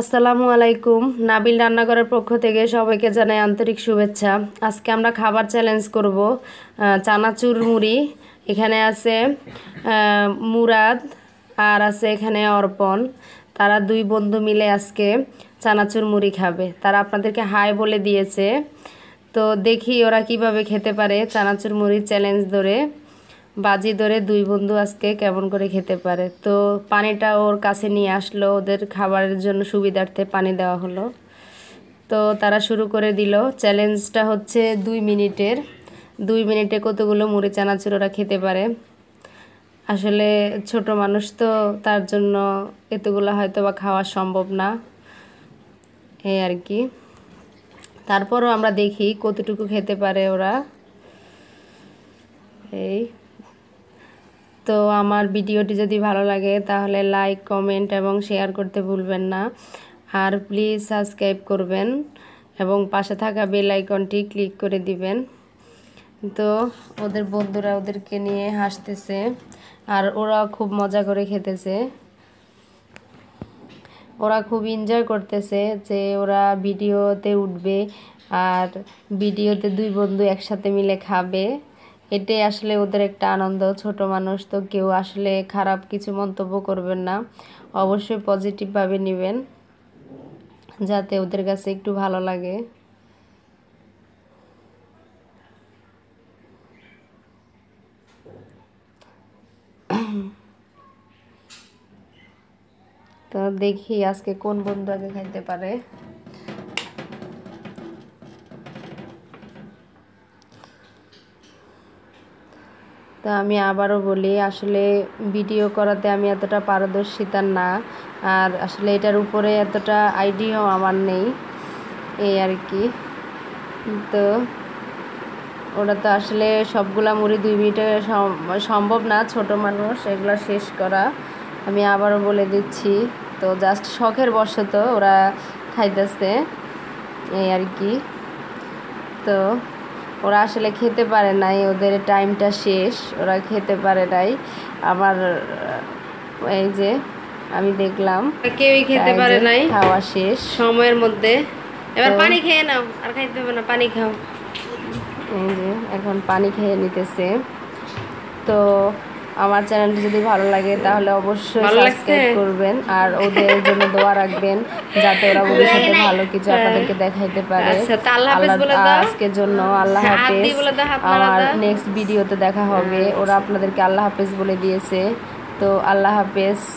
আসসালামু আলাইকুম নাবিল রান্নাঘরের পক্ষ থেকে সবাইকে জানাই আন্তরিক শুভেচ্ছা আজকে আমরা খাবার চ্যালেঞ্জ করব চানাচুর মুড়ি এখানে আছে মুরাদ আর আছে এখানে অর্পণ তারা দুই বন্ধু মিলে আজকে চানাচুর মুড়ি খাবে তারা আপনাদেরকে হাই বলে দিয়েছে তো দেখি ওরা কিভাবে খেতে পারে চানাচুর মুড়ির চ্যালেঞ্জ ধরে বাজি ধরে দুই বন্ধু আজকে কেমন করে খেতে পারে তো পানিটা ওর কাছে নিয়ে আসলো ওদের খাবারের জন্য সুবিধার্থে পানি দেওয়া হলো তো তারা শুরু করে দিল চ্যালেঞ্জটা হচ্ছে দুই মিনিটের দুই মিনিটে কতগুলো মুড়ি চানাচুর ওরা খেতে পারে আসলে ছোট মানুষ তো তার জন্য এতগুলো হয়তো বা খাওয়া সম্ভব না এই আর কি তারপরও আমরা দেখি কতটুকু খেতে পারে ওরা এই তো আমার ভিডিওটি যদি ভালো লাগে তাহলে লাইক কমেন্ট এবং শেয়ার করতে ভুলবেন না আর প্লিজ সাবস্ক্রাইব করবেন এবং পাশে থাকা বেল আইকনটি ক্লিক করে দিবেন তো ওদের বন্ধুরা ওদেরকে নিয়ে হাসতেছে আর ওরা খুব মজা করে খেতেছে ওরা খুব এনজয় করতেছে যে ওরা ভিডিওতে উঠবে আর ভিডিওতে দুই বন্ধু একসাথে মিলে খাবে এটাই আসলে ওদের একটা আনন্দ ছোট মানুষ তো কেউ আসলে খারাপ কিছু মন্তব্য করবেন না অবশ্যই পজিটিভভাবে নেবেন যাতে ওদের কাছে একটু ভালো লাগে তো দেখি আজকে কোন বন্ধু আগে খাইতে পারে তো আমি আবারও বলি আসলে ভিডিও করাতে আমি এতটা পারদর্শিতা না আর আসলে এটার উপরে এতটা আইডিয়াও আমার নেই এই আর কি তো ওটা তো আসলে সবগুলা মুড়ি দুই মিনিটে সম্ভব না ছোট মানুষ এগুলো শেষ করা আমি আবারও বলে দিচ্ছি তো জাস্ট শখের বশত ওরা খাইতেছে এই আর কি তো ওরা আসলে খেতে পারে নাই ওদের টাইমটা শেষ ওরা খেতে পারে নাই আবার এই যে আমি দেখলাম কেউই খেতে পারে নাই খাওয়া শেষ সময়ের মধ্যে এবার পানি খেয়ে নাও আর খাইতে হবে না পানি খাও এই যে এখন পানি খেয়ে নিতেছে তো আমার চ্যানেলটি যদি ভালো লাগে তাহলে অবশ্যই সাবস্ক্রাইব করবেন আর ওদের জন্য দোয়া রাখবেন যাতে ওরা ভবিষ্যতে ভালো কিছু আপনাদেরকে দেখাইতে পারে আচ্ছা, আল্লাহ আজকের জন্য আল্লাহ হ্যাঁ, হাফেজ আমার নেক্সট ভিডিওতে দেখা হবে ওরা আপনাদেরকে আল্লাহ হাফেজ বলে দিয়েছে তো আল্লাহ হাফেজ